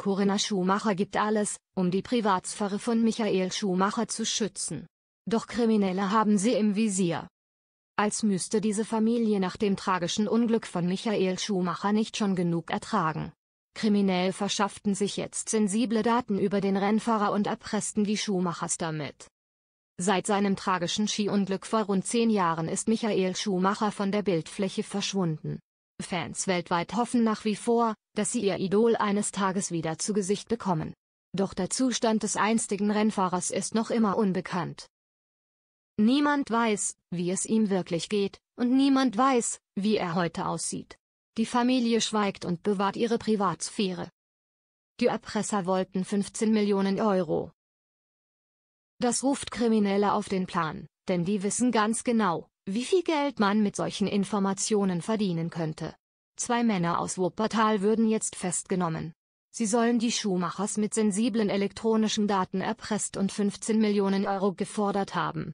Corinna Schumacher gibt alles, um die Privatsphäre von Michael Schumacher zu schützen. Doch Kriminelle haben sie im Visier. Als müsste diese Familie nach dem tragischen Unglück von Michael Schumacher nicht schon genug ertragen. Kriminell verschafften sich jetzt sensible Daten über den Rennfahrer und erpressten die Schumachers damit. Seit seinem tragischen Skiunglück vor rund zehn Jahren ist Michael Schumacher von der Bildfläche verschwunden. Fans weltweit hoffen nach wie vor, dass sie ihr Idol eines Tages wieder zu Gesicht bekommen. Doch der Zustand des einstigen Rennfahrers ist noch immer unbekannt. Niemand weiß, wie es ihm wirklich geht, und niemand weiß, wie er heute aussieht. Die Familie schweigt und bewahrt ihre Privatsphäre. Die Erpresser wollten 15 Millionen Euro. Das ruft Kriminelle auf den Plan, denn die wissen ganz genau, wie viel Geld man mit solchen Informationen verdienen könnte. Zwei Männer aus Wuppertal würden jetzt festgenommen. Sie sollen die Schuhmachers mit sensiblen elektronischen Daten erpresst und 15 Millionen Euro gefordert haben.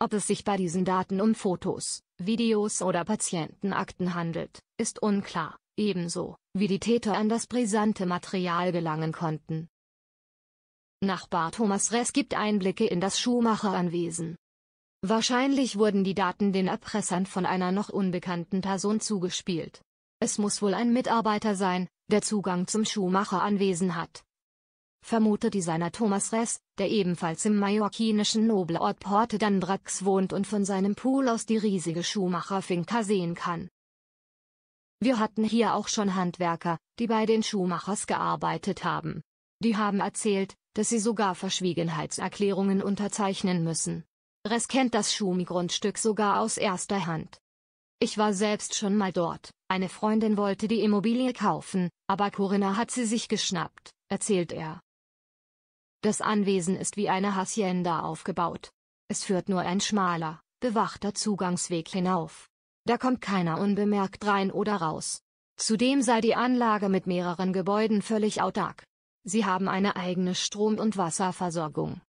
Ob es sich bei diesen Daten um Fotos, Videos oder Patientenakten handelt, ist unklar, ebenso, wie die Täter an das brisante Material gelangen konnten. Nachbar Thomas Ress gibt Einblicke in das Schuhmacheranwesen. Wahrscheinlich wurden die Daten den Erpressern von einer noch unbekannten Person zugespielt. Es muss wohl ein Mitarbeiter sein, der Zugang zum Schuhmacheranwesen hat. Vermutet Designer Thomas Ress, der ebenfalls im mallorquinischen Nobelort Porte d'Andrax wohnt und von seinem Pool aus die riesige Schuhmacherfinca sehen kann. Wir hatten hier auch schon Handwerker, die bei den Schuhmachers gearbeitet haben. Die haben erzählt, dass sie sogar Verschwiegenheitserklärungen unterzeichnen müssen. Res kennt das Schumi-Grundstück sogar aus erster Hand. Ich war selbst schon mal dort, eine Freundin wollte die Immobilie kaufen, aber Corinna hat sie sich geschnappt, erzählt er. Das Anwesen ist wie eine Hacienda aufgebaut. Es führt nur ein schmaler, bewachter Zugangsweg hinauf. Da kommt keiner unbemerkt rein oder raus. Zudem sei die Anlage mit mehreren Gebäuden völlig autark. Sie haben eine eigene Strom- und Wasserversorgung.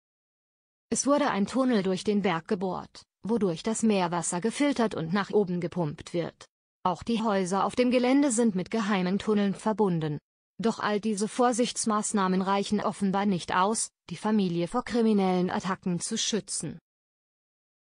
Es wurde ein Tunnel durch den Berg gebohrt, wodurch das Meerwasser gefiltert und nach oben gepumpt wird. Auch die Häuser auf dem Gelände sind mit geheimen Tunneln verbunden. Doch all diese Vorsichtsmaßnahmen reichen offenbar nicht aus, die Familie vor kriminellen Attacken zu schützen.